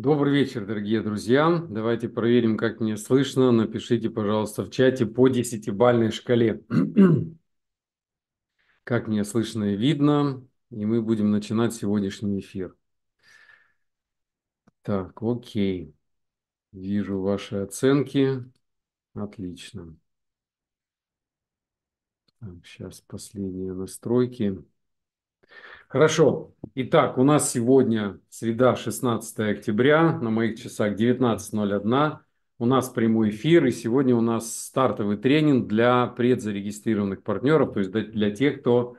Добрый вечер, дорогие друзья. Давайте проверим, как меня слышно. Напишите, пожалуйста, в чате по 10 шкале. как меня слышно и видно. И мы будем начинать сегодняшний эфир. Так, окей. Вижу ваши оценки. Отлично. Так, сейчас последние настройки. Хорошо. Итак, у нас сегодня среда, 16 октября, на моих часах 19.01. У нас прямой эфир, и сегодня у нас стартовый тренинг для предзарегистрированных партнеров, то есть для тех, кто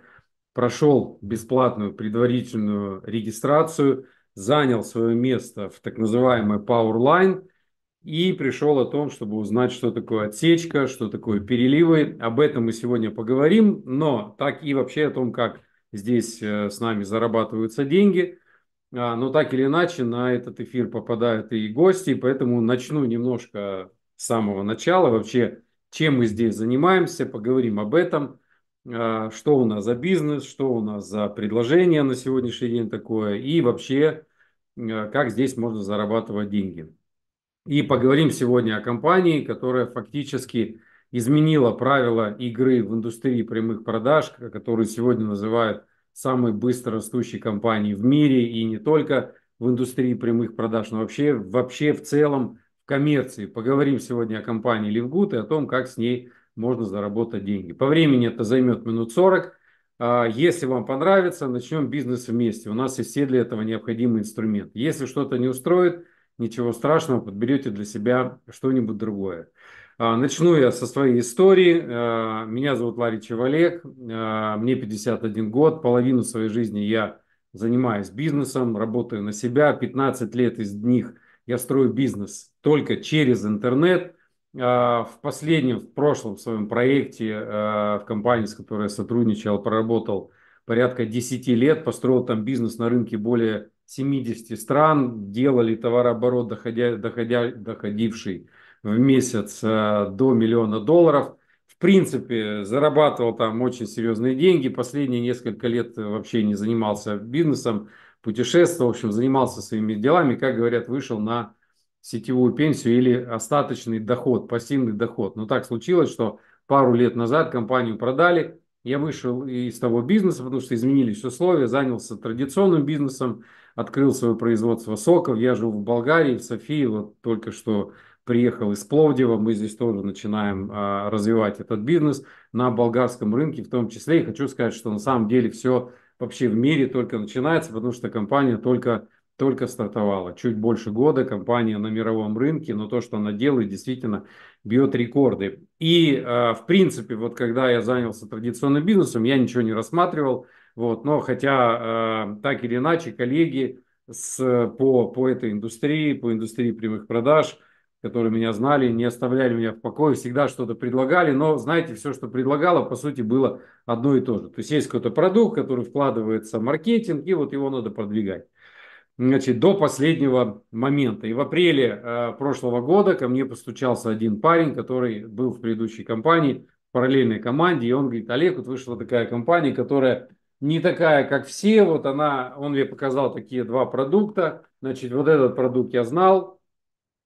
прошел бесплатную предварительную регистрацию, занял свое место в так называемой Powerline и пришел о том, чтобы узнать, что такое отсечка, что такое переливы. Об этом мы сегодня поговорим, но так и вообще о том, как здесь э, с нами зарабатываются деньги. А, но так или иначе на этот эфир попадают и гости, поэтому начну немножко с самого начала. Вообще, чем мы здесь занимаемся, поговорим об этом, а, что у нас за бизнес, что у нас за предложение на сегодняшний день такое и вообще, а, как здесь можно зарабатывать деньги. И поговорим сегодня о компании, которая фактически изменила правила игры в индустрии прямых продаж, которые сегодня называют самой быстро растущей компанией в мире и не только в индустрии прямых продаж, но вообще, вообще в целом в коммерции. Поговорим сегодня о компании Левгут и о том, как с ней можно заработать деньги. По времени это займет минут 40. А, если вам понравится, начнем бизнес вместе. У нас есть все для этого необходимые инструменты. Если что-то не устроит, ничего страшного, подберете для себя что-нибудь другое. А, начну я со своей истории. А, меня зовут Ларичев Олег, а, мне 51 год, половину своей жизни я занимаюсь бизнесом, работаю на себя, 15 лет из них я строю бизнес только через интернет. В последнем, в прошлом своем проекте, в компании, с которой я сотрудничал, проработал порядка 10 лет, построил там бизнес на рынке более 70 стран, делали товарооборот, доходя, доходя, доходивший в месяц э, до миллиона долларов. В принципе, зарабатывал там очень серьезные деньги. Последние несколько лет э, вообще не занимался бизнесом, путешествовал, в общем, занимался своими делами. Как говорят, вышел на сетевую пенсию или остаточный доход, пассивный доход. Но так случилось, что пару лет назад компанию продали, я вышел из того бизнеса, потому что изменились условия, занялся традиционным бизнесом, открыл свое производство соков. Я живу в Болгарии, в Софии, вот только что приехал из Пловдива, мы здесь тоже начинаем а, развивать этот бизнес на болгарском рынке в том числе. И хочу сказать, что на самом деле все вообще в мире только начинается, потому что компания только, только стартовала. Чуть больше года компания на мировом рынке, но то, что она делает, действительно бьет рекорды. И, а, в принципе, вот когда я занялся традиционным бизнесом, я ничего не рассматривал, вот, но хотя э, так или иначе коллеги с, по, по этой индустрии, по индустрии прямых продаж – которые меня знали, не оставляли меня в покое, всегда что-то предлагали, но, знаете, все, что предлагало, по сути, было одно и то же. То есть есть какой-то продукт, который вкладывается в маркетинг, и вот его надо продвигать. Значит, до последнего момента. И в апреле э, прошлого года ко мне постучался один парень, который был в предыдущей компании, в параллельной команде, и он говорит, Олег, вот вышла такая компания, которая не такая, как все, вот она, он мне показал такие два продукта, значит, вот этот продукт я знал,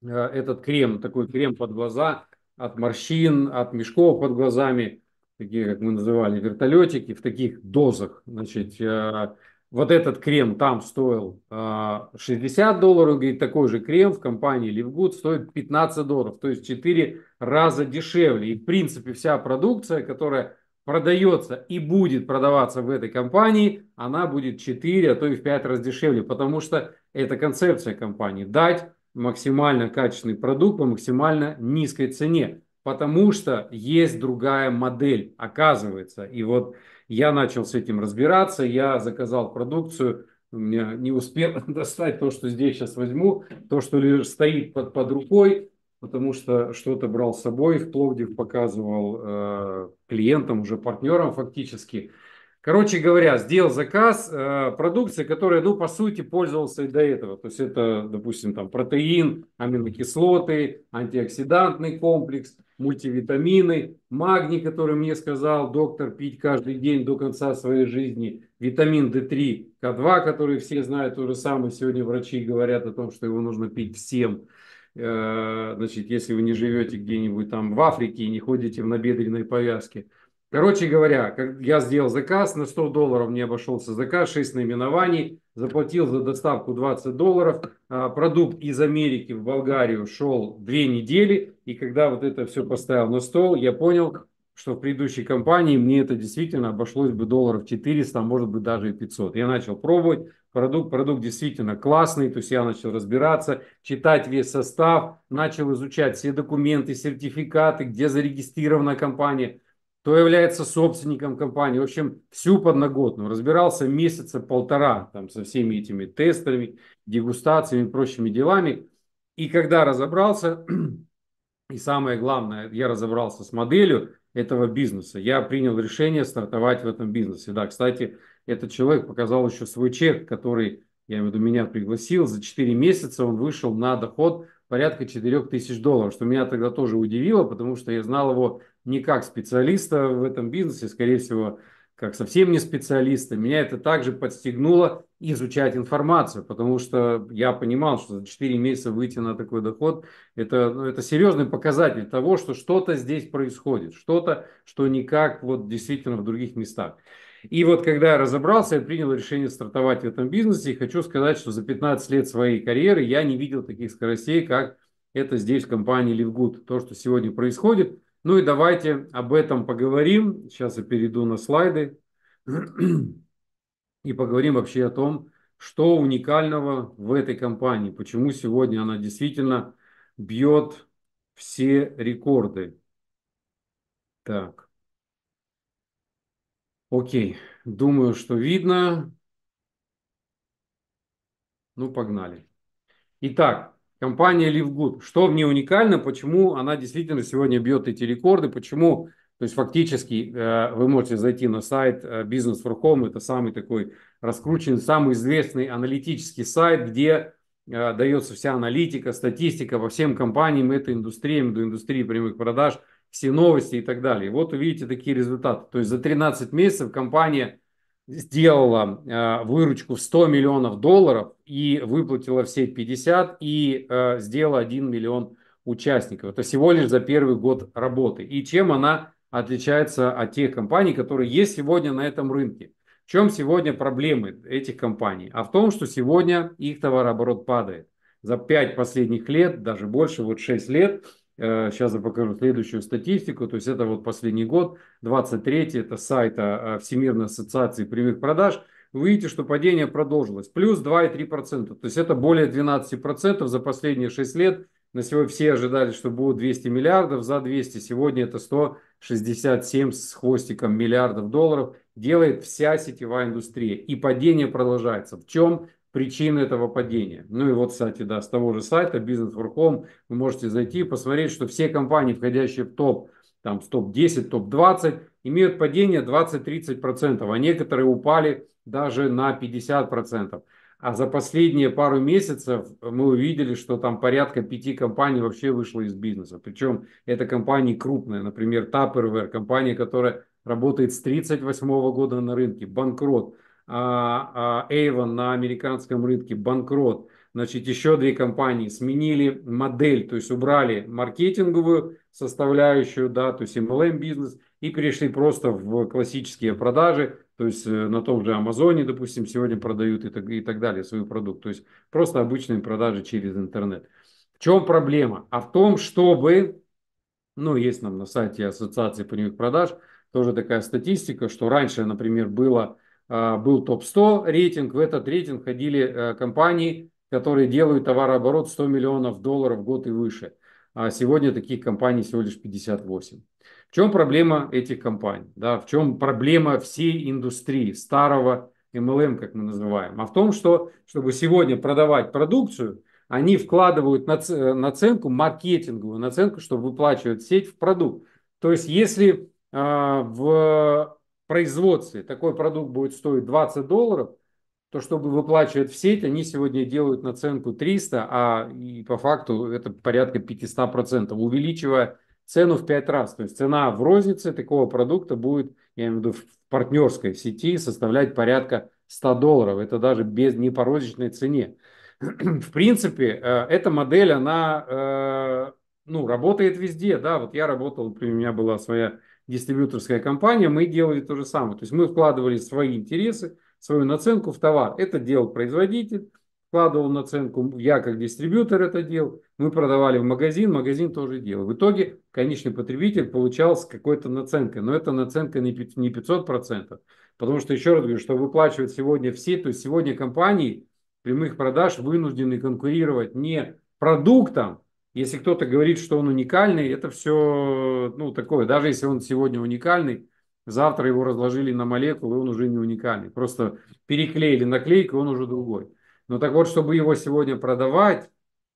Э, этот крем, такой крем под глаза, от морщин, от мешков под глазами, такие, как мы называли, вертолетики, в таких дозах. Значит, э, вот этот крем там стоил 60 э, долларов, и такой же крем в компании Livgood стоит 15 долларов, то есть 4 раза дешевле. И, в принципе, вся продукция, которая продается и будет продаваться в этой компании, она будет 4, а то и в 5 раз дешевле, потому что это концепция компании – дать максимально качественный продукт по максимально низкой цене, потому что есть другая модель, оказывается. И вот я начал с этим разбираться, я заказал продукцию, у меня не успел достать то, что здесь сейчас возьму, то, что лишь стоит под, под рукой, потому что что-то брал с собой в Пловдив, показывал э, клиентам, уже партнерам фактически – Короче говоря, сделал заказ э, продукции, которая, ну, по сути, пользовался и до этого. То есть это, допустим, там протеин, аминокислоты, антиоксидантный комплекс, мультивитамины, магний, который мне сказал доктор пить каждый день до конца своей жизни, витамин D3, К2, который все знают, то же самое сегодня врачи говорят о том, что его нужно пить всем э, значит, если вы не живете где-нибудь там в Африке и не ходите в набедренной повязке. Короче говоря, я сделал заказ, на 100 долларов мне обошелся заказ, 6 наименований, заплатил за доставку 20 долларов, а, продукт из Америки в Болгарию шел 2 недели, и когда вот это все поставил на стол, я понял, что в предыдущей компании мне это действительно обошлось бы долларов 400, а может быть даже и 500. Я начал пробовать, продукт, продукт действительно классный, то есть я начал разбираться, читать весь состав, начал изучать все документы, сертификаты, где зарегистрирована компания – кто является собственником компании. В общем, всю подноготную. Разбирался месяца полтора там, со всеми этими тестами, дегустациями и прочими делами. И когда разобрался, и самое главное, я разобрался с моделью этого бизнеса, я принял решение стартовать в этом бизнесе. Да, кстати, этот человек показал еще свой чек, который, я имею в виду, меня пригласил. За 4 месяца он вышел на доход порядка 4 тысяч долларов, что меня тогда тоже удивило, потому что я знал его не как специалиста в этом бизнесе, скорее всего, как совсем не специалиста. Меня это также подстегнуло изучать информацию, потому что я понимал, что за 4 месяца выйти на такой доход, это, ну, это серьезный показатель того, что что-то здесь происходит, что-то, что никак вот действительно в других местах. И вот когда я разобрался, я принял решение стартовать в этом бизнесе. И хочу сказать, что за 15 лет своей карьеры я не видел таких скоростей, как это здесь в компании Livgood. То, что сегодня происходит, ну и давайте об этом поговорим. Сейчас я перейду на слайды и поговорим вообще о том, что уникального в этой компании, почему сегодня она действительно бьет все рекорды. Так. Окей, думаю, что видно. Ну, погнали. Итак, компания LiveGood. Что в ней уникально, почему она действительно сегодня бьет эти рекорды, почему, то есть фактически э, вы можете зайти на сайт э, Business for Home, это самый такой раскрученный, самый известный аналитический сайт, где э, дается вся аналитика, статистика по всем компаниям этой индустрии, до индустрии прямых продаж, все новости и так далее. вот увидите такие результаты. То есть за 13 месяцев компания сделала э, выручку в 100 миллионов долларов и выплатила все 50 и э, сделала 1 миллион участников. Это всего лишь за первый год работы. И чем она отличается от тех компаний, которые есть сегодня на этом рынке? В чем сегодня проблемы этих компаний? А в том, что сегодня их товарооборот падает. За 5 последних лет, даже больше, вот 6 лет – Сейчас э, я покажу следующую статистику. То есть это вот последний год, 23 й это сайта Всемирной ассоциации прямых продаж. Вы видите, что падение продолжилось. Плюс 2,3%. То есть это более 12% за последние 6 лет. На сегодня все ожидали, что будет 200 миллиардов за 200. Сегодня это 167 с хвостиком миллиардов долларов. Делает вся сетевая индустрия. И падение продолжается. В чем причин этого падения. Ну и вот, кстати, да, с того же сайта Business for Home вы можете зайти и посмотреть, что все компании, входящие в топ, там, топ-10, топ-20, имеют падение 20-30%, а некоторые упали даже на 50%. А за последние пару месяцев мы увидели, что там порядка пяти компаний вообще вышло из бизнеса. Причем это компании крупные, например, Tupperware, компания, которая работает с 1938 года на рынке, банкрот. А, а, Avon на американском рынке банкрот. Значит, еще две компании сменили модель, то есть убрали маркетинговую составляющую, да, то есть MLM бизнес, и перешли просто в классические продажи, то есть э, на том же Амазоне, допустим, сегодня продают и так, и так далее свой продукт. То есть просто обычные продажи через интернет. В чем проблема? А в том, чтобы, ну, есть нам на сайте Ассоциации прямых продаж тоже такая статистика, что раньше, например, было а, был топ-100 рейтинг, в этот рейтинг ходили э, компании, которые делают товарооборот 100 миллионов долларов в год и выше. А сегодня таких компаний всего лишь 58. В чем проблема этих компаний? Да, в чем проблема всей индустрии, старого MLM, как мы называем? А в том, что, чтобы сегодня продавать продукцию, они вкладывают э, наценку, маркетинговую наценку, чтобы выплачивает сеть в продукт. То есть, если а, в производстве такой продукт будет стоить 20 долларов, то чтобы выплачивать в сеть, они сегодня делают наценку 300, а и по факту это порядка 500%, увеличивая цену в 5 раз. То есть цена в рознице такого продукта будет, я имею в виду в партнерской сети, составлять порядка 100 долларов. Это даже без, не по цене. в принципе, э, эта модель, она э, ну, работает везде. Да? Вот я работал, у меня была своя дистрибьюторская компания, мы делали то же самое. То есть мы вкладывали свои интересы, свою наценку в товар. Это делал производитель, вкладывал наценку, я как дистрибьютор это делал, мы продавали в магазин, магазин тоже делал. В итоге конечный потребитель получал с какой-то наценкой, но эта наценка не 500%, потому что, еще раз говорю, что выплачивают сегодня все, то есть сегодня компании прямых продаж вынуждены конкурировать не продуктом, если кто-то говорит, что он уникальный, это все ну, такое. Даже если он сегодня уникальный, завтра его разложили на молекулы, он уже не уникальный. Просто переклеили наклейку, он уже другой. Но так вот, чтобы его сегодня продавать,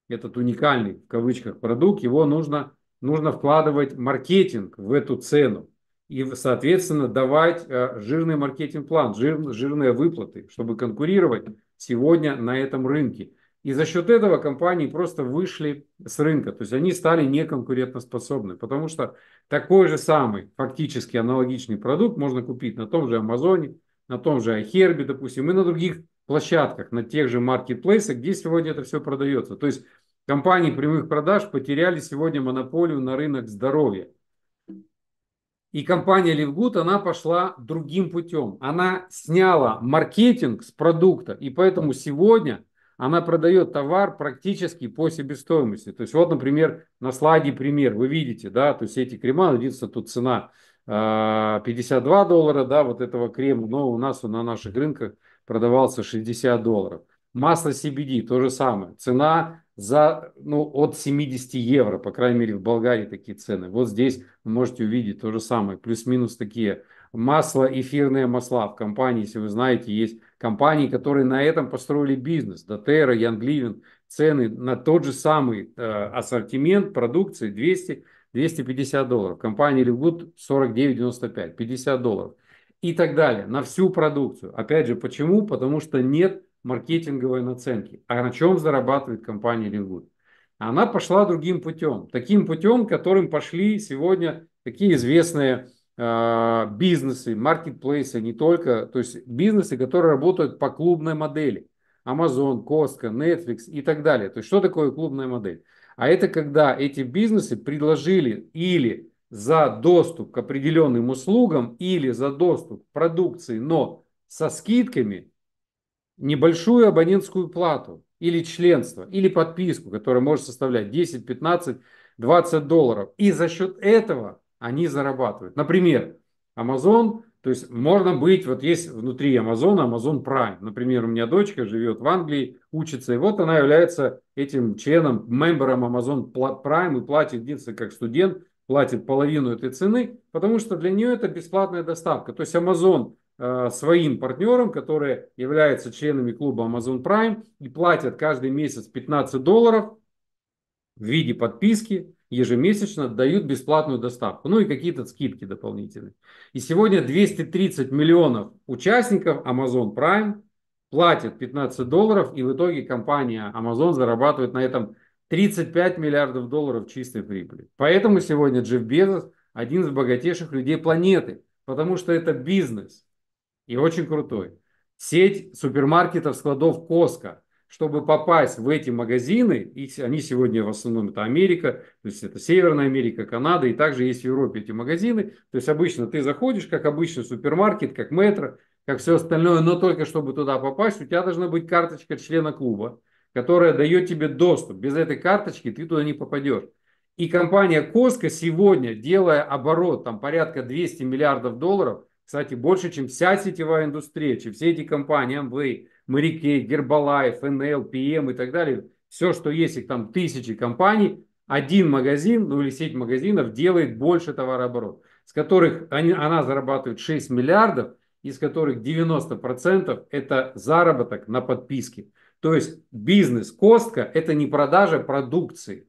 этот уникальный, в кавычках, продукт, его нужно, нужно вкладывать маркетинг в эту цену. И, соответственно, давать э, жирный маркетинг-план, жир, жирные выплаты, чтобы конкурировать сегодня на этом рынке. И за счет этого компании просто вышли с рынка. То есть они стали неконкурентоспособны, потому что такой же самый, фактически аналогичный продукт можно купить на том же Амазоне, на том же Ахербе, допустим, и на других площадках, на тех же маркетплейсах, где сегодня это все продается. То есть компании прямых продаж потеряли сегодня монополию на рынок здоровья. И компания Livgood, она пошла другим путем. Она сняла маркетинг с продукта. И поэтому сегодня она продает товар практически по себестоимости. То есть вот, например, на слайде пример, вы видите, да, то есть эти крема, единственное, тут цена 52 а, доллара, да, вот этого крема, но у нас он на наших рынках продавался 60 долларов. Масло CBD, то же самое. Цена за, ну, от 70 евро, по крайней мере, в Болгарии такие цены. Вот здесь вы можете увидеть то же самое, плюс-минус такие. Масло, эфирные масла в компании, если вы знаете, есть компаний, которые на этом построили бизнес. Дотера, Янгливен, цены на тот же самый э, ассортимент продукции 200 250 долларов. Компания Лигуд 49,95, 50 долларов и так далее. На всю продукцию. Опять же, почему? Потому что нет маркетинговой наценки. А на чем зарабатывает компания Лингвуд? Она пошла другим путем. Таким путем, которым пошли сегодня такие известные а, бизнесы, маркетплейсы, а не только, то есть бизнесы, которые работают по клубной модели. Amazon, Costco, Netflix и так далее. То есть что такое клубная модель? А это когда эти бизнесы предложили или за доступ к определенным услугам, или за доступ к продукции, но со скидками небольшую абонентскую плату или членство, или подписку, которая может составлять 10, 15, 20 долларов. И за счет этого они зарабатывают. Например, Amazon, то есть можно быть, вот есть внутри Amazon, Amazon Prime. Например, у меня дочка живет в Англии, учится, и вот она является этим членом, мембером Amazon Prime и платит, единственное, как студент, платит половину этой цены, потому что для нее это бесплатная доставка. То есть Amazon э, своим партнерам, которые являются членами клуба Amazon Prime и платят каждый месяц 15 долларов в виде подписки, ежемесячно дают бесплатную доставку, ну и какие-то скидки дополнительные. И сегодня 230 миллионов участников Amazon Prime платят 15 долларов, и в итоге компания Amazon зарабатывает на этом 35 миллиардов долларов чистой прибыли. Поэтому сегодня Джефф Безос один из богатейших людей планеты, потому что это бизнес и очень крутой. Сеть супермаркетов, складов Коска – чтобы попасть в эти магазины, и они сегодня в основном это Америка, то есть это Северная Америка, Канада, и также есть в Европе эти магазины. То есть обычно ты заходишь, как обычный супермаркет, как метро, как все остальное, но только чтобы туда попасть, у тебя должна быть карточка члена клуба, которая дает тебе доступ. Без этой карточки ты туда не попадешь. И компания Коска сегодня, делая оборот там порядка 200 миллиардов долларов, кстати, больше, чем вся сетевая индустрия, чем все эти компании, Amway, Моряке, Гербалайф, НЛ, ПМ эм» и так далее. Все, что есть, их там тысячи компаний. Один магазин, ну или сеть магазинов делает больше товарооборот, с которых они, она зарабатывает 6 миллиардов, из которых 90% это заработок на подписке. То есть бизнес Костка – это не продажа продукции,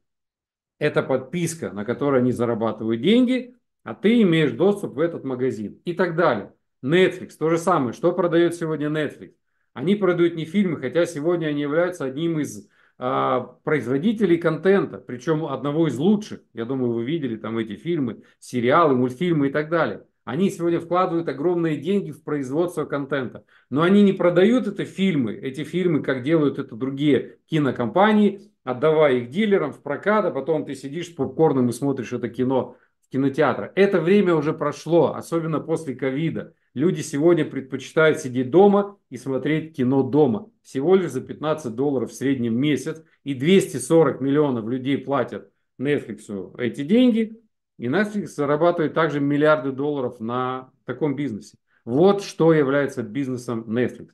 это подписка, на которой они зарабатывают деньги, а ты имеешь доступ в этот магазин и так далее. Netflix, то же самое, что продает сегодня Netflix? Они продают не фильмы, хотя сегодня они являются одним из э, производителей контента, причем одного из лучших. Я думаю, вы видели там эти фильмы, сериалы, мультфильмы и так далее. Они сегодня вкладывают огромные деньги в производство контента. Но они не продают это фильмы, эти фильмы, как делают это другие кинокомпании, отдавая их дилерам в прокат, а потом ты сидишь с попкорном и смотришь это кино в кинотеатрах. Это время уже прошло, особенно после ковида. Люди сегодня предпочитают сидеть дома и смотреть кино дома. Всего лишь за 15 долларов в среднем месяц. И 240 миллионов людей платят Netflix эти деньги. И Netflix зарабатывает также миллиарды долларов на таком бизнесе. Вот что является бизнесом Netflix.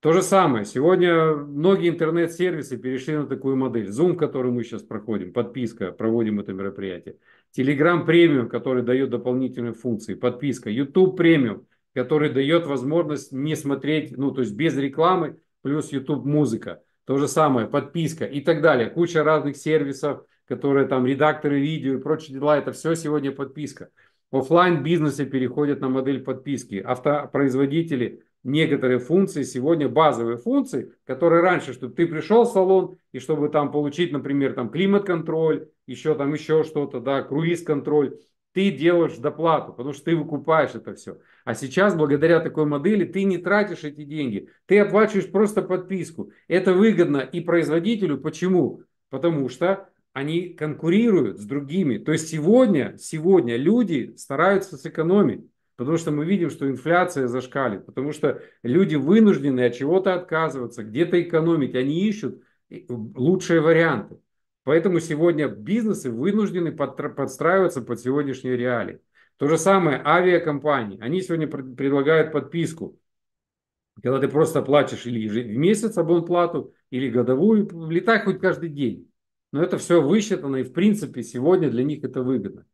То же самое. Сегодня многие интернет-сервисы перешли на такую модель. Zoom, который мы сейчас проходим, подписка, проводим это мероприятие. Telegram премиум, который дает дополнительные функции, подписка. YouTube премиум, который дает возможность не смотреть, ну, то есть без рекламы, плюс YouTube музыка. То же самое, подписка и так далее. Куча разных сервисов, которые там редакторы видео и прочие дела, это все сегодня подписка. Оффлайн бизнесы переходят на модель подписки. Автопроизводители некоторые функции сегодня, базовые функции, которые раньше, чтобы ты пришел в салон и чтобы там получить, например, там климат-контроль, еще там еще что-то, да, круиз-контроль, ты делаешь доплату, потому что ты выкупаешь это все. А сейчас, благодаря такой модели, ты не тратишь эти деньги. Ты оплачиваешь просто подписку. Это выгодно и производителю. Почему? Потому что они конкурируют с другими. То есть сегодня, сегодня люди стараются сэкономить. Потому что мы видим, что инфляция зашкалит, потому что люди вынуждены от чего-то отказываться, где-то экономить, они ищут э, лучшие варианты. Поэтому сегодня бизнесы вынуждены подстраиваться под сегодняшние реалии. То же самое авиакомпании. Они сегодня предлагают подписку. Когда ты просто платишь или в месяц абонплату, или годовую, летай хоть каждый день. Но это все высчитано, и в принципе сегодня для них это выгодно.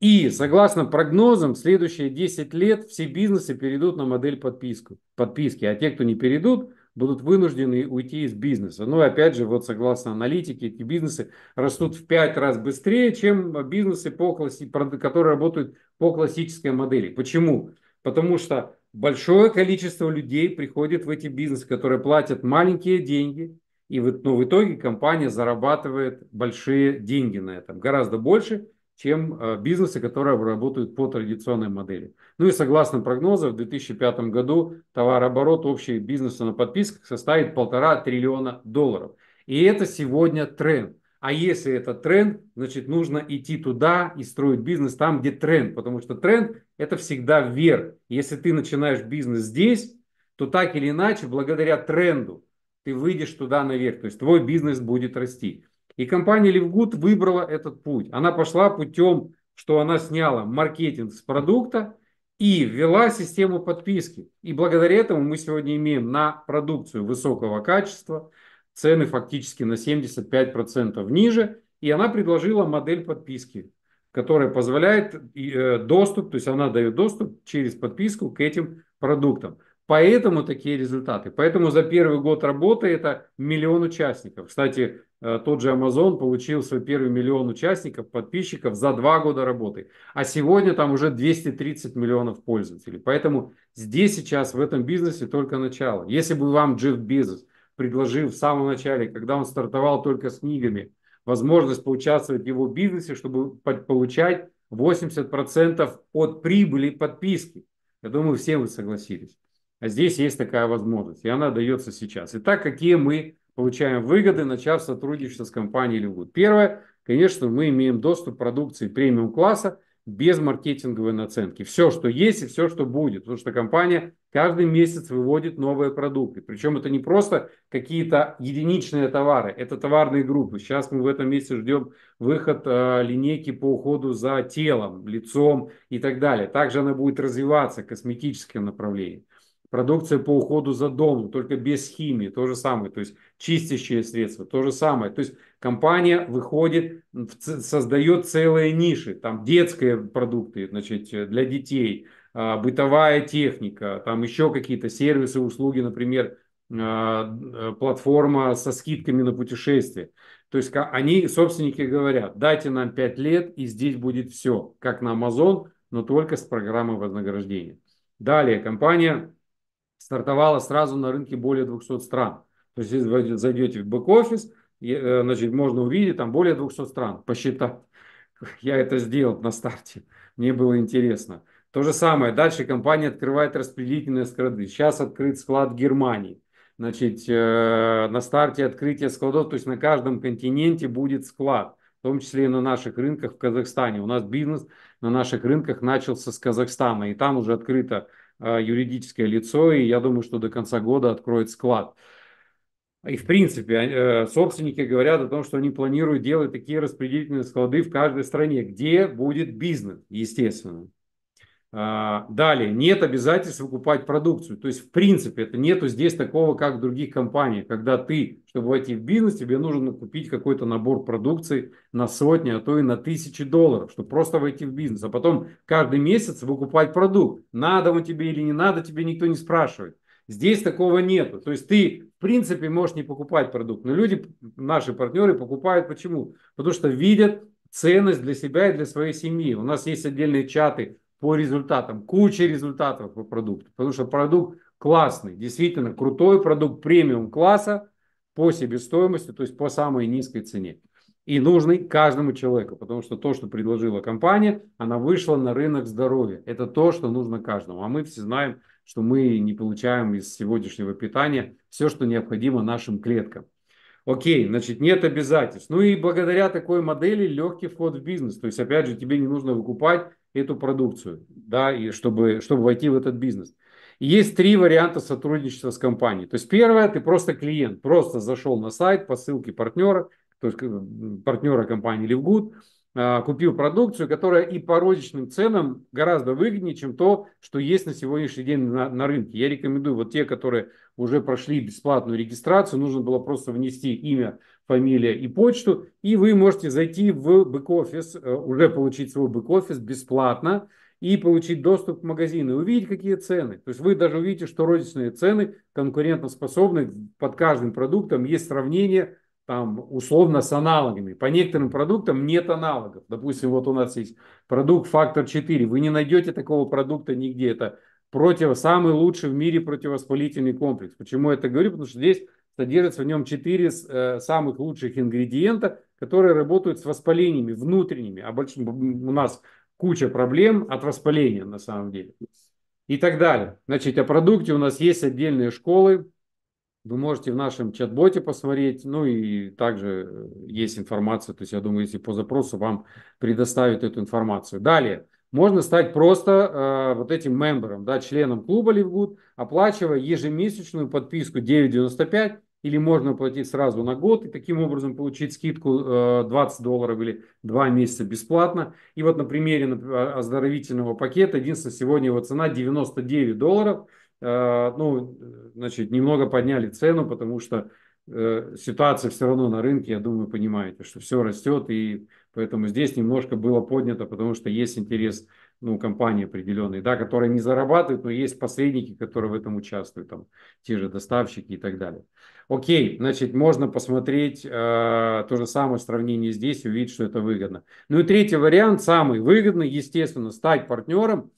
И согласно прогнозам, следующие 10 лет все бизнесы перейдут на модель подписку, подписки, а те, кто не перейдут, будут вынуждены уйти из бизнеса. Ну, опять же, вот согласно аналитике, эти бизнесы растут в пять раз быстрее, чем бизнесы, по класси... которые работают по классической модели. Почему? Потому что большое количество людей приходит в эти бизнесы, которые платят маленькие деньги, и вот, но в итоге компания зарабатывает большие деньги на этом, гораздо больше, чем э, бизнесы, которые работают по традиционной модели. Ну и согласно прогнозам, в 2005 году товарооборот общего бизнеса на подписках составит полтора триллиона долларов. И это сегодня тренд. А если это тренд, значит нужно идти туда и строить бизнес там, где тренд. Потому что тренд – это всегда вверх. Если ты начинаешь бизнес здесь, то так или иначе, благодаря тренду, ты выйдешь туда наверх. То есть твой бизнес будет расти. И компания Livgood выбрала этот путь. Она пошла путем, что она сняла маркетинг с продукта и ввела систему подписки. И благодаря этому мы сегодня имеем на продукцию высокого качества цены фактически на 75% ниже. И она предложила модель подписки, которая позволяет э, доступ, то есть она дает доступ через подписку к этим продуктам. Поэтому такие результаты. Поэтому за первый год работы это миллион участников. Кстати, э, тот же Amazon получил свой первый миллион участников, подписчиков за два года работы. А сегодня там уже 230 миллионов пользователей. Поэтому здесь сейчас в этом бизнесе только начало. Если бы вам Джефф бизнес предложил в самом начале, когда он стартовал только с книгами, возможность поучаствовать в его бизнесе, чтобы получать 80% от прибыли подписки. Я думаю, все вы согласились. А здесь есть такая возможность, и она дается сейчас. Итак, какие мы получаем выгоды, начав сотрудничество с компанией Лигуд? Первое, конечно, мы имеем доступ к продукции премиум-класса без маркетинговой наценки. Все, что есть и все, что будет. Потому что компания каждый месяц выводит новые продукты. Причем это не просто какие-то единичные товары, это товарные группы. Сейчас мы в этом месяце ждем выход э, линейки по уходу за телом, лицом и так далее. Также она будет развиваться, косметическое направление продукция по уходу за домом, только без химии, то же самое, то есть чистящие средства, то же самое. То есть компания выходит, создает целые ниши, там детские продукты значит, для детей, а, бытовая техника, там еще какие-то сервисы, услуги, например, а, э, платформа со скидками на путешествия. То есть они, собственники, говорят, дайте нам 5 лет, и здесь будет все, как на Amazon, но только с программой вознаграждения. Далее компания Стартовала сразу на рынке более 200 стран. То есть, если вы зайдете в бэк-офис, э, значит, можно увидеть там более 200 стран, посчитать. Я это сделал на старте, мне было интересно. То же самое, дальше компания открывает распределительные склады. Сейчас открыт склад Германии. Значит, э, на старте открытия складов, то есть на каждом континенте будет склад, в том числе и на наших рынках в Казахстане. У нас бизнес на наших рынках начался с Казахстана, и там уже открыто а, юридическое лицо, и я думаю, что до конца года откроет склад. И в принципе, э, собственники говорят о том, что они планируют делать такие распределительные склады в каждой стране, где будет бизнес, естественно. А, далее, нет обязательств выкупать продукцию. То есть, в принципе, это нету здесь такого, как в других компаниях, когда ты, чтобы войти в бизнес, тебе нужно купить какой-то набор продукции на сотни, а то и на тысячи долларов, чтобы просто войти в бизнес. А потом каждый месяц выкупать продукт. Надо он тебе или не надо, тебе никто не спрашивает. Здесь такого нету. То есть ты, в принципе, можешь не покупать продукт. Но люди, наши партнеры, покупают почему? Потому что видят ценность для себя и для своей семьи. У нас есть отдельные чаты по результатам, куча результатов по продукту, потому что продукт классный, действительно крутой продукт премиум класса по себестоимости, то есть по самой низкой цене и нужный каждому человеку, потому что то, что предложила компания, она вышла на рынок здоровья. Это то, что нужно каждому. А мы все знаем, что мы не получаем из сегодняшнего питания все, что необходимо нашим клеткам. Окей, значит, нет обязательств. Ну и благодаря такой модели легкий вход в бизнес. То есть, опять же, тебе не нужно выкупать эту продукцию, да, и чтобы, чтобы войти в этот бизнес. И есть три варианта сотрудничества с компанией. То есть первое, ты просто клиент, просто зашел на сайт по ссылке партнера, то есть э, партнера компании LiveGood, а, купил продукцию, которая и по розничным ценам гораздо выгоднее, чем то, что есть на сегодняшний день на, на рынке. Я рекомендую вот те, которые уже прошли бесплатную регистрацию, нужно было просто внести имя, фамилия и почту, и вы можете зайти в бэк-офис, э, уже получить свой бэк-офис бесплатно и получить доступ к магазину, и увидеть, какие цены. То есть вы даже увидите, что розничные цены конкурентоспособны под каждым продуктом, есть сравнение – там условно с аналогами. По некоторым продуктам нет аналогов. Допустим, вот у нас есть продукт фактор 4. Вы не найдете такого продукта нигде. Это против, самый лучший в мире противовоспалительный комплекс. Почему я это говорю? Потому что здесь содержится в нем 4 э, самых лучших ингредиента, которые работают с воспалениями внутренними. А больш... у нас куча проблем от воспаления на самом деле. И так далее. Значит, о продукте у нас есть отдельные школы, вы можете в нашем чат-боте посмотреть, ну и также э, есть информация, то есть я думаю, если по запросу вам предоставят эту информацию. Далее, можно стать просто э, вот этим мембером, да, членом клуба Ливгуд, оплачивая ежемесячную подписку 9.95 или можно платить сразу на год и таким образом получить скидку э, 20 долларов или 2 месяца бесплатно. И вот на примере оздоровительного пакета, единственное, сегодня его цена 99 долларов – Э, ну, значит, немного подняли цену, потому что э, ситуация все равно на рынке, я думаю, понимаете, что все растет, и поэтому здесь немножко было поднято, потому что есть интерес ну, компании определенные, да, которые не зарабатывают, но есть посредники, которые в этом участвуют, там, те же доставщики и так далее. Окей, значит, можно посмотреть э, то же самое сравнение здесь, увидеть, что это выгодно. Ну и третий вариант, самый выгодный, естественно, стать партнером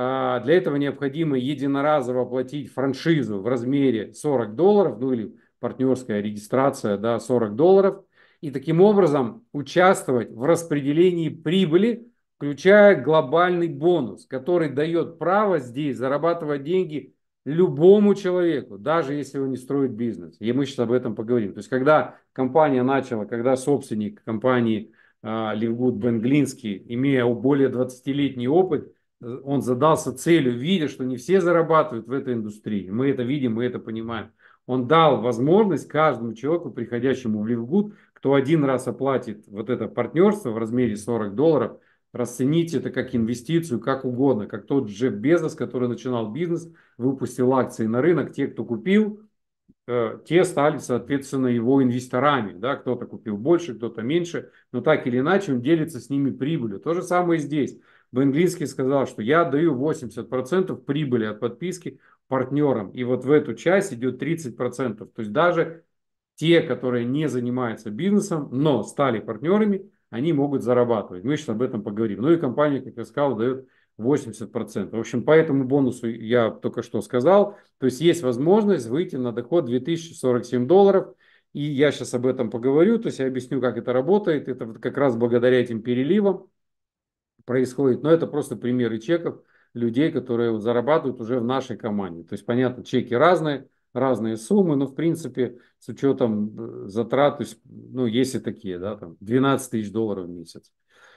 а, для этого необходимо единоразово платить франшизу в размере 40 долларов, ну или партнерская регистрация, да, 40 долларов, и таким образом участвовать в распределении прибыли, включая глобальный бонус, который дает право здесь зарабатывать деньги любому человеку, даже если он не строит бизнес. И мы сейчас об этом поговорим. То есть, когда компания начала, когда собственник компании э, а, Ливгуд Бенглинский, имея более 20-летний опыт, он задался целью, видя, что не все зарабатывают в этой индустрии. Мы это видим, мы это понимаем. Он дал возможность каждому человеку, приходящему в Ливгуд, кто один раз оплатит вот это партнерство в размере 40 долларов, расценить это как инвестицию, как угодно, как тот же Безос, который начинал бизнес, выпустил акции на рынок, те, кто купил, э, те стали, соответственно, его инвесторами. Да? Кто-то купил больше, кто-то меньше, но так или иначе он делится с ними прибылью. То же самое здесь. В английский сказал, что я даю 80% прибыли от подписки партнерам. И вот в эту часть идет 30%. То есть даже те, которые не занимаются бизнесом, но стали партнерами, они могут зарабатывать. Мы сейчас об этом поговорим. Ну и компания, как я сказал, дает 80%. В общем, по этому бонусу я только что сказал. То есть есть возможность выйти на доход 2047 долларов. И я сейчас об этом поговорю, то есть я объясню, как это работает. Это вот как раз благодаря этим переливам происходит. Но это просто примеры чеков людей, которые зарабатывают уже в нашей команде. То есть, понятно, чеки разные, разные суммы, но в принципе с учетом э, затрат, то есть, ну, есть и такие, да, там 12 тысяч долларов в месяц.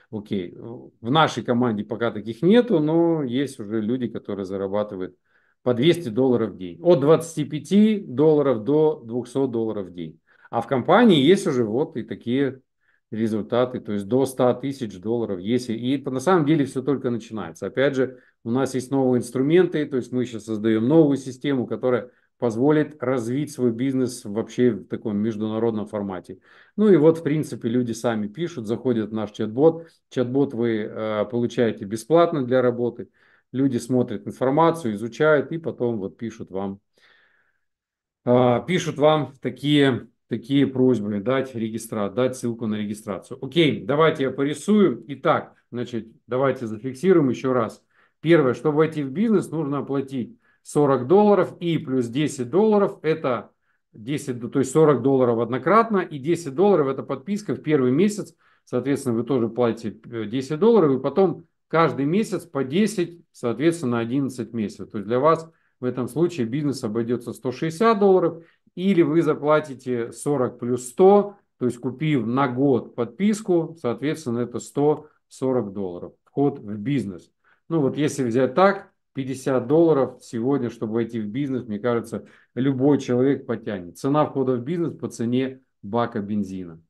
Окей, в нашей команде пока таких нету, но есть уже люди, которые зарабатывают по 200 долларов в день. От 25 долларов до 200 долларов в день. А в компании есть уже вот и такие результаты, то есть до 100 тысяч долларов. Если, и на самом деле все только начинается. Опять же, у нас есть новые инструменты, то есть мы сейчас создаем новую систему, которая позволит развить свой бизнес вообще в таком международном формате. Ну и вот, в принципе, люди сами пишут, заходят в наш чат-бот. Чат-бот вы э, получаете бесплатно для работы. Люди смотрят информацию, изучают и потом вот пишут вам, э, пишут вам такие такие просьбы, дать регистрацию, дать ссылку на регистрацию. Окей, давайте я порисую. Итак, значит, давайте зафиксируем еще раз. Первое, чтобы войти в бизнес, нужно оплатить 40 долларов и плюс 10 долларов – это 10, то есть 40 долларов однократно, и 10 долларов – это подписка в первый месяц. Соответственно, вы тоже платите 10 э, долларов, и потом каждый месяц по 10, соответственно, 11 месяцев. То есть для вас в этом случае бизнес обойдется 160 долларов, или вы заплатите 40 плюс 100, то есть купив на год подписку, соответственно, это 140 долларов. Вход в бизнес. Ну вот если взять так, 50 долларов сегодня, чтобы войти в бизнес, мне кажется, любой человек потянет. Цена входа в бизнес по цене бака бензина.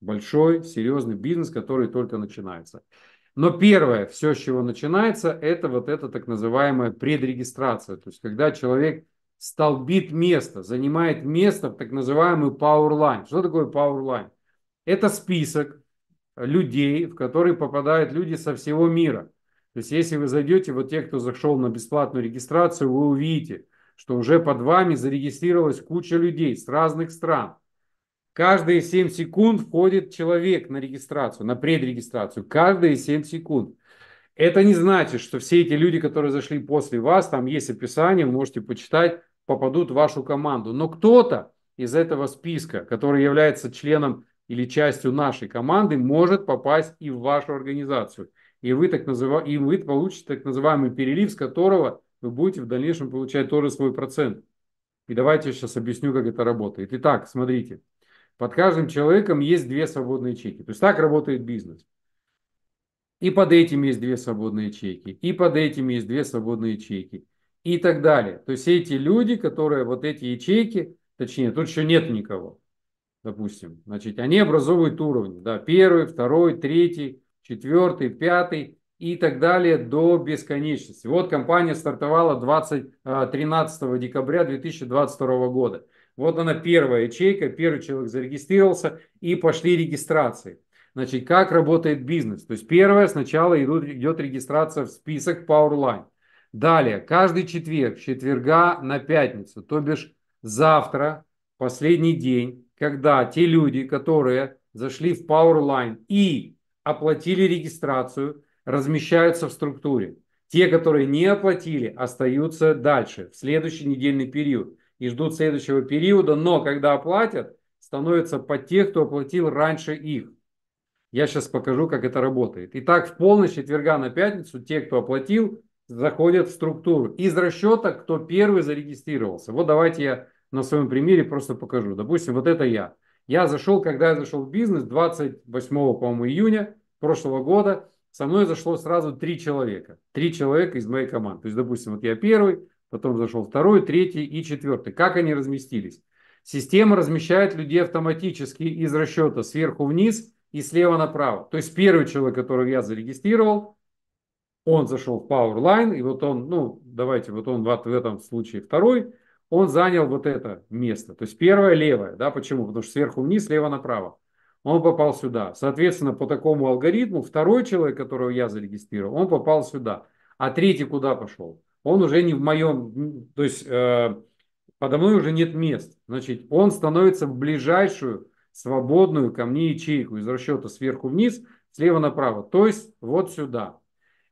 Большой, серьезный бизнес, который только начинается. Но первое, все, с чего начинается, это вот эта так называемая предрегистрация. То есть, когда человек столбит место, занимает место в так называемый power line. Что такое power line? Это список людей, в которые попадают люди со всего мира. То есть если вы зайдете, вот те, кто зашел на бесплатную регистрацию, вы увидите, что уже под вами зарегистрировалась куча людей с разных стран. Каждые 7 секунд входит человек на регистрацию, на предрегистрацию. Каждые 7 секунд. Это не значит, что все эти люди, которые зашли после вас, там есть описание, вы можете почитать, попадут в вашу команду. Но кто-то из этого списка, который является членом или частью нашей команды, может попасть и в вашу организацию. И вы, так называ... и вы получите так называемый перелив, с которого вы будете в дальнейшем получать тоже свой процент. И давайте я сейчас объясню, как это работает. Итак, смотрите. Под каждым человеком есть две свободные чеки. То есть так работает бизнес. И под этим есть две свободные чеки. И под этим есть две свободные чеки и так далее. То есть эти люди, которые вот эти ячейки, точнее, тут еще нет никого, допустим, значит, они образовывают уровни, да, первый, второй, третий, четвертый, пятый и так далее до бесконечности. Вот компания стартовала 20, 13 э, декабря 2022 года. Вот она первая ячейка, первый человек зарегистрировался и пошли регистрации. Значит, как работает бизнес? То есть первое, сначала идут, идет регистрация в список Powerline. Далее, каждый четверг, четверга на пятницу, то бишь завтра, последний день, когда те люди, которые зашли в Powerline и оплатили регистрацию, размещаются в структуре. Те, которые не оплатили, остаются дальше, в следующий недельный период и ждут следующего периода, но когда оплатят, становятся под тех, кто оплатил раньше их. Я сейчас покажу, как это работает. Итак, в полночь четверга на пятницу те, кто оплатил, заходят в структуру из расчета, кто первый зарегистрировался. Вот давайте я на своем примере просто покажу. Допустим, вот это я. Я зашел, когда я зашел в бизнес, 28, по-моему, июня прошлого года, со мной зашло сразу три человека. Три человека из моей команды. То есть, допустим, вот я первый, потом зашел второй, третий и четвертый. Как они разместились? Система размещает людей автоматически из расчета сверху вниз и слева направо. То есть первый человек, которого я зарегистрировал, он зашел в Power Line и вот он, ну, давайте, вот он в, в этом случае второй, он занял вот это место. То есть первое левое, да, почему? Потому что сверху вниз, слева направо. Он попал сюда. Соответственно, по такому алгоритму второй человек, которого я зарегистрировал, он попал сюда. А третий куда пошел? Он уже не в моем, то есть э, подо мной уже нет мест. Значит, он становится в ближайшую свободную ко мне ячейку из расчета сверху вниз, слева направо. То есть вот сюда.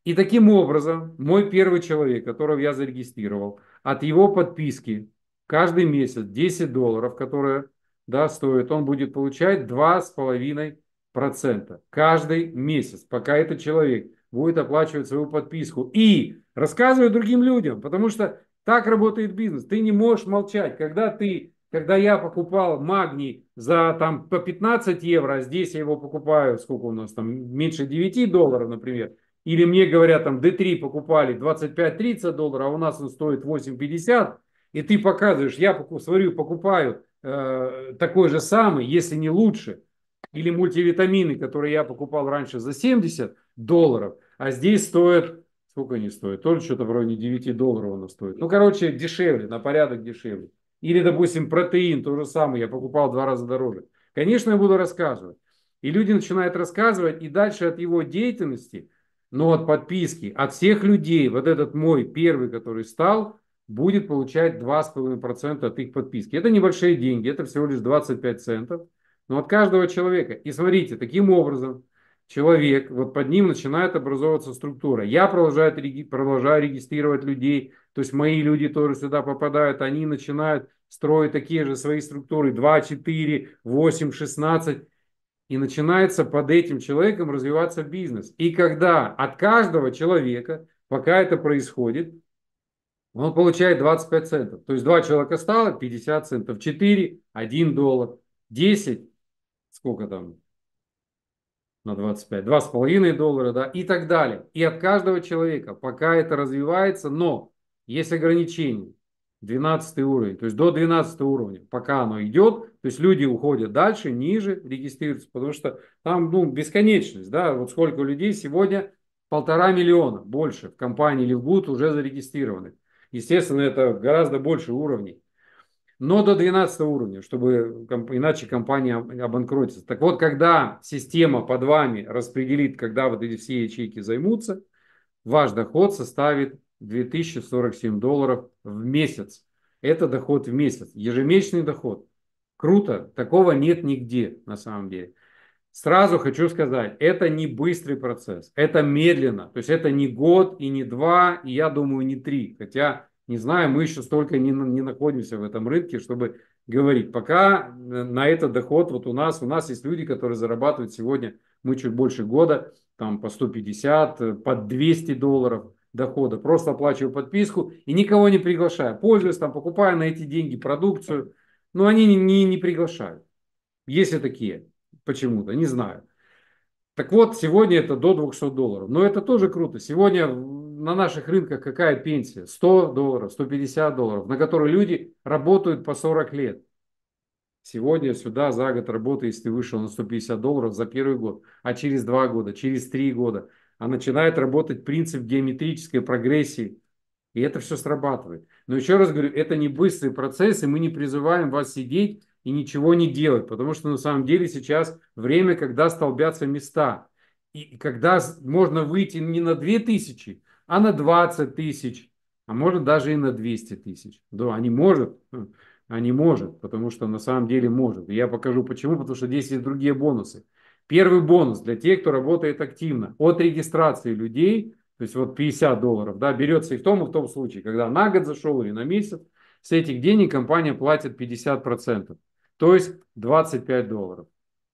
И таким образом, мой первый человек, которого я зарегистрировал, от его подписки каждый месяц 10 долларов, которые да, стоит, он будет получать 2,5% каждый месяц, пока этот человек будет оплачивать свою подписку. И рассказывай другим людям, потому что так работает бизнес. Ты не можешь молчать. Когда ты, когда я покупал магний за там по 15 евро, а здесь я его покупаю, сколько у нас там, меньше 9 долларов, например, или мне говорят, там, D3 покупали 25-30 долларов, а у нас он стоит 8-50, И ты показываешь, я смотрю, покупаю э, такой же самый, если не лучше. Или мультивитамины, которые я покупал раньше за 70 долларов, а здесь стоят, сколько они стоят? Тоже что-то в районе 9 долларов оно стоит. Ну, короче, дешевле, на порядок дешевле. Или, допустим, протеин, то же самое, я покупал два раза дороже. Конечно, я буду рассказывать. И люди начинают рассказывать, и дальше от его деятельности но от подписки, от всех людей, вот этот мой первый, который стал, будет получать 2,5% от их подписки. Это небольшие деньги, это всего лишь 25 центов, но от каждого человека. И смотрите, таким образом человек, вот под ним начинает образовываться структура. Я продолжаю, продолжаю регистрировать людей, то есть мои люди тоже сюда попадают, они начинают строить такие же свои структуры 2, 4, 8, 16. И начинается под этим человеком развиваться бизнес. И когда от каждого человека, пока это происходит, он получает 25 центов. То есть два человека стало 50 центов, 4, 1 доллар, 10, сколько там, на 25, 2,5 доллара, да, и так далее. И от каждого человека, пока это развивается, но есть ограничения. 12 уровень, то есть до 12 уровня, пока оно идет, то есть люди уходят дальше, ниже регистрируются, потому что там ну, бесконечность, да, вот сколько людей сегодня, полтора миллиона больше в компании или уже зарегистрированы. Естественно, это гораздо больше уровней. Но до 12 уровня, чтобы иначе компания обанкротится. Так вот, когда система под вами распределит, когда вот эти все ячейки займутся, ваш доход составит 2047 долларов в месяц. Это доход в месяц, ежемесячный доход. Круто, такого нет нигде на самом деле. Сразу хочу сказать, это не быстрый процесс, это медленно. То есть это не год и не два, и я думаю, не три. Хотя, не знаю, мы еще столько не, не находимся в этом рынке, чтобы говорить. Пока э, на этот доход вот у нас, у нас есть люди, которые зарабатывают сегодня, мы чуть больше года, там по 150, э, под 200 долларов – дохода. Просто оплачиваю подписку и никого не приглашаю. Пользуюсь там, покупаю на эти деньги продукцию. Но они не, не, не приглашают. Если такие почему-то, не знаю. Так вот, сегодня это до 200 долларов. Но это тоже круто. Сегодня на наших рынках какая пенсия? 100 долларов, 150 долларов, на которые люди работают по 40 лет. Сегодня сюда за год работы, если ты вышел на 150 долларов за первый год, а через два года, через три года – а начинает работать принцип геометрической прогрессии. И это все срабатывает. Но еще раз говорю, это не быстрый процесс, и мы не призываем вас сидеть и ничего не делать, потому что на самом деле сейчас время, когда столбятся места. И когда можно выйти не на 2000, а на 20 тысяч, а может даже и на 200 тысяч. Да, они могут, они могут, потому что на самом деле может. я покажу почему, потому что здесь есть другие бонусы. Первый бонус для тех, кто работает активно. От регистрации людей, то есть вот 50 долларов, да, берется и в том, и в том случае, когда на год зашел или на месяц, с этих денег компания платит 50%, то есть 25 долларов.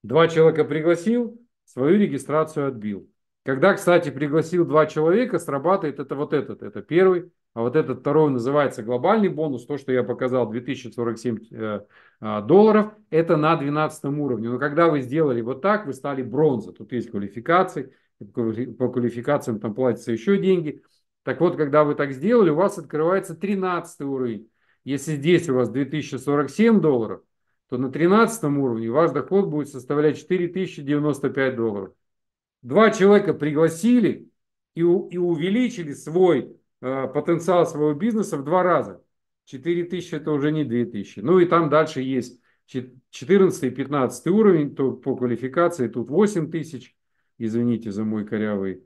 Два человека пригласил, свою регистрацию отбил. Когда, кстати, пригласил два человека, срабатывает это вот этот, это первый а вот этот второй называется глобальный бонус, то, что я показал, 2047 э, э, долларов, это на 12 уровне. Но когда вы сделали вот так, вы стали бронза. Тут есть квалификации, по квалификациям там платятся еще деньги. Так вот, когда вы так сделали, у вас открывается 13 уровень. Если здесь у вас 2047 долларов, то на 13 уровне ваш доход будет составлять 4095 долларов. Два человека пригласили и, и увеличили свой Э, потенциал своего бизнеса в два раза. 4 тысячи это уже не 2 тысячи. Ну и там дальше есть 14 и 15 уровень то по квалификации. Тут 8 тысяч. Извините за мой корявый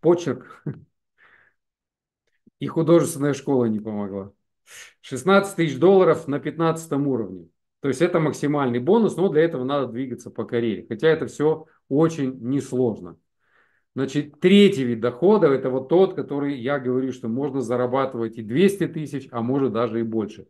почерк. И художественная школа не помогла. 16 тысяч долларов на 15 уровне. То есть это максимальный бонус, но для этого надо двигаться по карьере. Хотя это все очень несложно. Значит, третий вид доходов – это вот тот, который я говорю, что можно зарабатывать и 200 тысяч, а может даже и больше.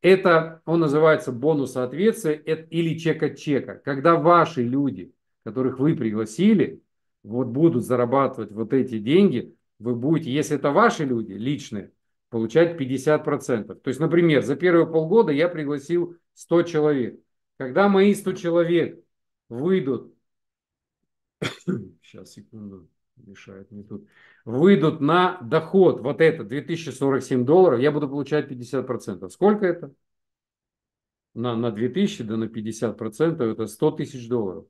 Это, он называется бонус соответствия или чек от чека. Когда ваши люди, которых вы пригласили, вот будут зарабатывать вот эти деньги, вы будете, если это ваши люди личные, получать 50%. То есть, например, за первые полгода я пригласил 100 человек. Когда мои 100 человек выйдут сейчас, секунду, мешает мне тут, выйдут на доход, вот это, 2047 долларов, я буду получать 50%. Сколько это? На, на 2000, да на 50%, это 100 тысяч долларов.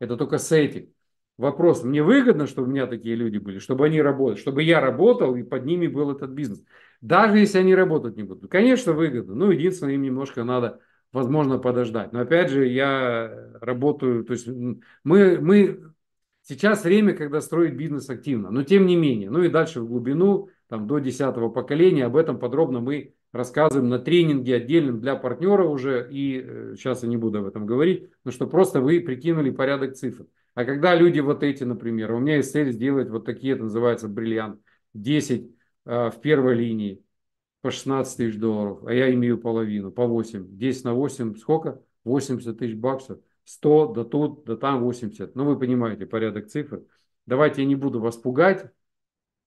Это только с этим. Вопрос, мне выгодно, чтобы у меня такие люди были, чтобы они работали, чтобы я работал и под ними был этот бизнес. Даже если они работать не будут. Конечно, выгодно. Ну, единственное, им немножко надо возможно, подождать. Но опять же, я работаю, то есть мы, мы сейчас время, когда строить бизнес активно, но тем не менее, ну и дальше в глубину, там до десятого поколения, об этом подробно мы рассказываем на тренинге отдельном для партнера уже, и э, сейчас я не буду об этом говорить, но что просто вы прикинули порядок цифр. А когда люди вот эти, например, у меня есть цель сделать вот такие, это называется бриллиант, 10 э, а, в первой линии, по 16 тысяч долларов, а я имею половину, по 8. 10 на 8 сколько? 80 тысяч баксов. 100, да тут, да там 80. Ну, вы понимаете порядок цифр. Давайте я не буду вас пугать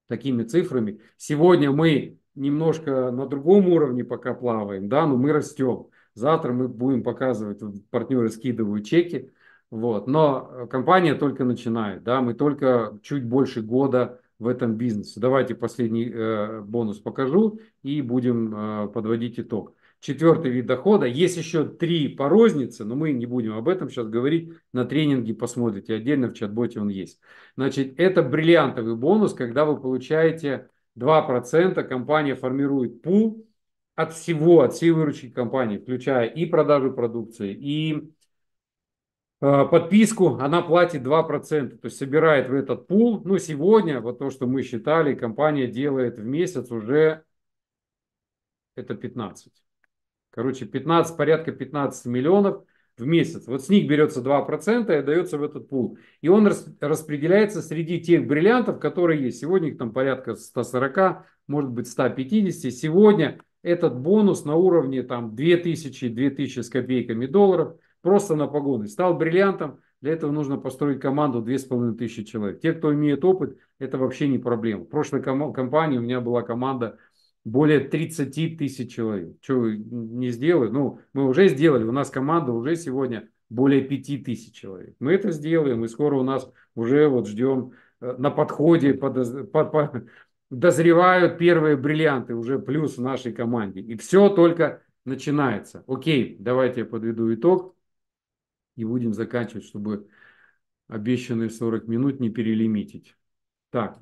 такими цифрами. Сегодня мы немножко на другом уровне пока плаваем, да, но мы растем. Завтра мы будем показывать, партнеры скидывают чеки, вот. Но э, компания только начинает, да, мы только чуть больше года в этом бизнесе. Давайте последний э, бонус покажу и будем э, подводить итог. Четвертый вид дохода. Есть еще три по рознице, но мы не будем об этом сейчас говорить. На тренинге посмотрите, отдельно в чат-боте он есть. Значит, это бриллиантовый бонус, когда вы получаете 2%, компания формирует пул от всего, от всей выручки компании, включая и продажу продукции, и Э, подписку, она платит 2%, то есть собирает в этот пул. Ну, сегодня, вот то, что мы считали, компания делает в месяц уже это 15. Короче, 15, порядка 15 миллионов в месяц. Вот с них берется 2% и дается в этот пул. И он рас, распределяется среди тех бриллиантов, которые есть. Сегодня их там порядка 140, может быть 150. Сегодня этот бонус на уровне там 2000, 2000 с копейками долларов – просто на погоны. Стал бриллиантом, для этого нужно построить команду 2500 человек. Те, кто имеет опыт, это вообще не проблема. В прошлой ком- компании у меня была команда более 30 тысяч человек. Что не сделаю? Ну, мы уже сделали, у нас команда уже сегодня более 5 тысяч человек. Мы это сделаем, и скоро у нас уже вот ждем э, на подходе, подоз... под, под, дозревают первые бриллианты уже плюс в нашей команде. И все только начинается. Окей, давайте я подведу итог и будем заканчивать, чтобы обещанные 40 минут не перелимитить. Так,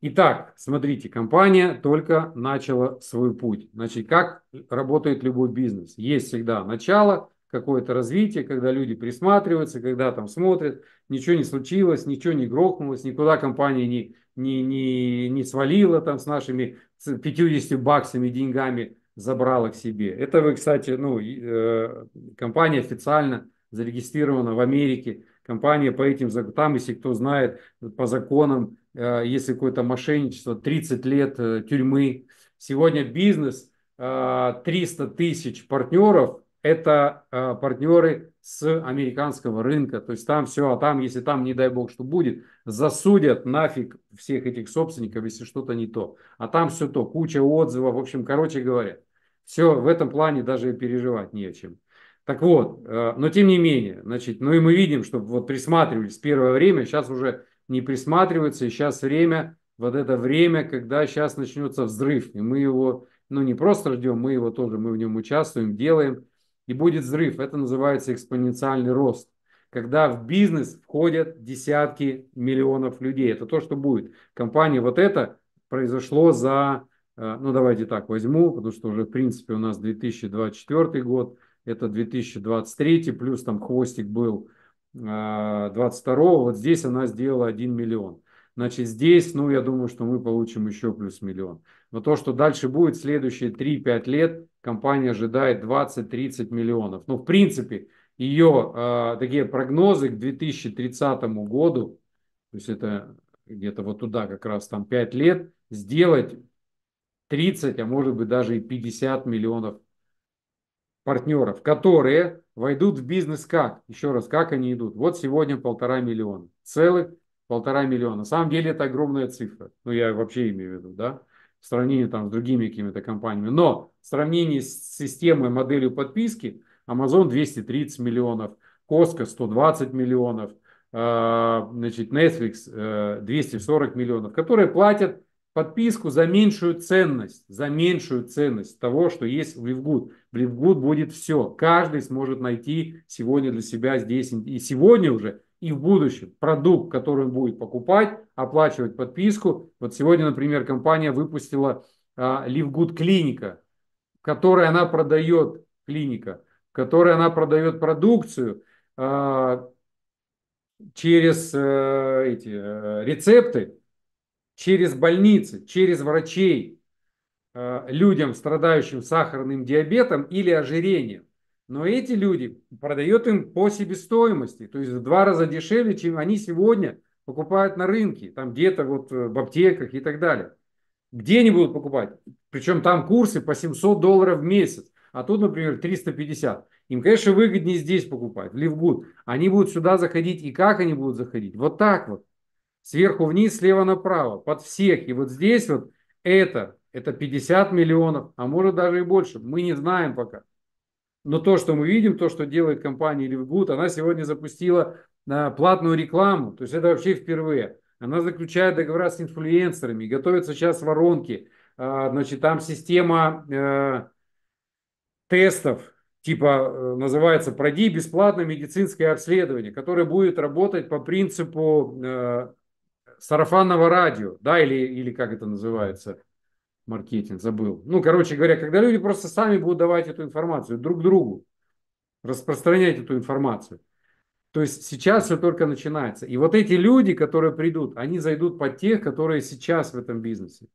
итак, смотрите, компания только начала свой путь. Значит, как работает любой бизнес? Есть всегда начало, какое-то развитие, когда люди присматриваются, когда там смотрят, ничего не случилось, ничего не грохнулось, никуда компания не, не, не, не свалила там с нашими 50 баксами деньгами, забрала к себе. Это вы, кстати, ну, э, компания официально зарегистрирована в Америке компания по этим законам, там, если кто знает, по законам, э, если какое-то мошенничество, 30 лет э, тюрьмы. Сегодня бизнес 300 э, тысяч партнеров, это партнеры с американского рынка. То есть там все, а там, если там, не дай бог, что будет, засудят нафиг всех этих собственников, если что-то не то. А там все то, куча отзывов, в общем, короче говоря. Все, в этом плане даже переживать не о чем. Так вот, э, но тем не менее, значит, ну и мы видим, что вот присматривались первое время, сейчас уже не присматриваются, и сейчас время, вот это время, когда сейчас начнется взрыв, и мы его, ну не просто ждем, мы его тоже, мы в нем участвуем, делаем, и будет взрыв, это называется экспоненциальный рост когда в бизнес входят десятки миллионов людей. Это то, что будет. Компания вот это произошло за, э, ну давайте так возьму, потому что уже в принципе у нас 2024 год, это 2023, плюс там хвостик был 22 а, вот здесь она сделала 1 миллион. Значит, здесь, ну, я думаю, что мы получим еще плюс миллион. Но то, что дальше будет, следующие 3-5 лет компания ожидает 20-30 миллионов. Ну, в принципе, ее э, такие прогнозы к 2030 году, то есть это где-то вот туда как раз там 5 лет, сделать 30, а может быть даже и 50 миллионов партнеров, которые войдут в бизнес как? Еще раз, как они идут? Вот сегодня полтора миллиона. Целых полтора миллиона. На самом деле это огромная цифра. Ну, я вообще имею в виду, да? В сравнении там с другими какими-то компаниями. Но в сравнении с системой, моделью подписки, Amazon 230 миллионов, Costco 120 миллионов, а, значит, Netflix 240 э, миллионов, которые платят подписку за меньшую ценность, за меньшую ценность того, что есть в Livgood В Ливгуд будет все. Каждый сможет найти сегодня для себя здесь и сегодня уже, и в будущем продукт, который он будет покупать, оплачивать подписку. Вот сегодня, например, компания выпустила Livgood а, клиника, в которой она продает клиника, в которой она продает продукцию а, через э, эти э, рецепты, через больницы, через врачей э, людям, страдающим сахарным диабетом или ожирением. Но эти люди продают им по себестоимости, то есть в два раза дешевле, чем они сегодня покупают на рынке, там где-то вот э, в аптеках и так далее. Где они будут покупать? Причем там курсы по 700 долларов в месяц, а тут, например, 350. Им, конечно, выгоднее здесь покупать, в Ливгуд. Они будут сюда заходить, и как они будут заходить? Вот так вот сверху вниз, слева направо, под всех. И вот здесь вот это, это 50 миллионов, а может даже и больше. Мы не знаем пока. Но то, что мы видим, то, что делает компания Ливгуд, она сегодня запустила а, платную рекламу. То есть это вообще впервые. Она заключает договора с инфлюенсерами, готовится сейчас воронки. А, значит, там система э, тестов, типа э, называется «Пройди бесплатное медицинское обследование», которое будет работать по принципу э, сарафанного радио, да, или, или как это называется, маркетинг, забыл. Ну, короче говоря, когда люди просто сами будут давать эту информацию друг другу, распространять эту информацию. То есть сейчас все только начинается. И вот эти люди, которые придут, они зайдут под тех, которые сейчас в этом бизнесе.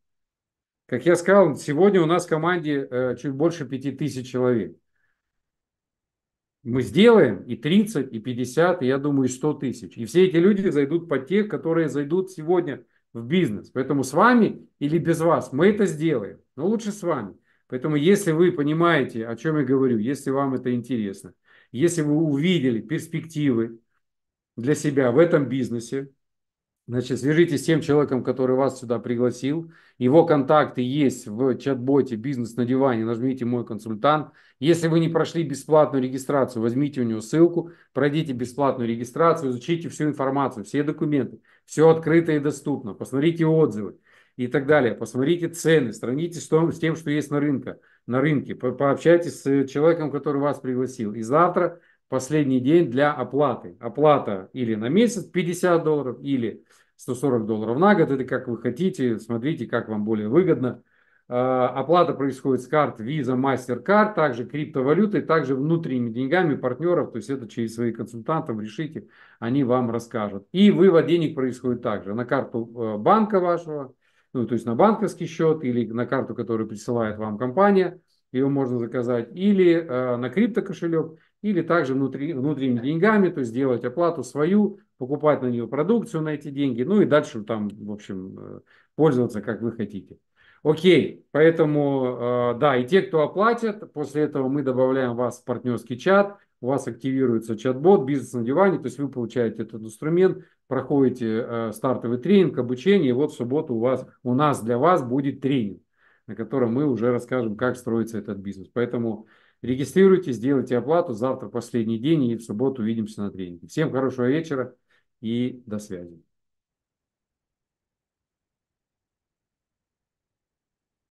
Как я сказал, сегодня у нас в команде э, чуть больше 5000 человек мы сделаем и 30, и 50, и я думаю, и 100 тысяч. И все эти люди зайдут под тех, которые зайдут сегодня в бизнес. Поэтому с вами или без вас мы это сделаем, но лучше с вами. Поэтому если вы понимаете, о чем я говорю, если вам это интересно, если вы увидели перспективы для себя в этом бизнесе, Значит, свяжитесь с тем человеком, который вас сюда пригласил. Его контакты есть в чат-боте «Бизнес на диване». Нажмите «Мой консультант». Если вы не прошли бесплатную регистрацию, возьмите у него ссылку, пройдите бесплатную регистрацию, изучите всю информацию, все документы. Все открыто и доступно. Посмотрите отзывы и так далее. Посмотрите цены, сравните с, тем, что есть на, рынке, на рынке. Пообщайтесь с человеком, который вас пригласил. И завтра последний день для оплаты. Оплата или на месяц 50 долларов, или 140 долларов на год. Это как вы хотите, смотрите, как вам более выгодно. А, оплата происходит с карт Visa, MasterCard, также криптовалютой, также внутренними деньгами партнеров, то есть это через своих консультантов, решите, они вам расскажут. И вывод денег происходит также на карту э, банка вашего, ну, то есть на банковский счет или на карту, которую присылает вам компания, ее можно заказать, или э, на криптокошелек, или также внутри, внутренними деньгами, то есть делать оплату свою, покупать на нее продукцию на эти деньги, ну и дальше там, в общем, э, пользоваться как вы хотите. Окей, поэтому, э, да, и те, кто оплатят, после этого мы добавляем вас в партнерский чат, у вас активируется чат-бот, бизнес на диване, то есть вы получаете этот инструмент, проходите э, стартовый тренинг, обучение, и вот в субботу у, вас, у нас для вас будет тренинг, на котором мы уже расскажем, как строится этот бизнес. Поэтому Регистрируйтесь, делайте оплату. Завтра последний день и в субботу увидимся на тренинге. Всем хорошего вечера и до связи.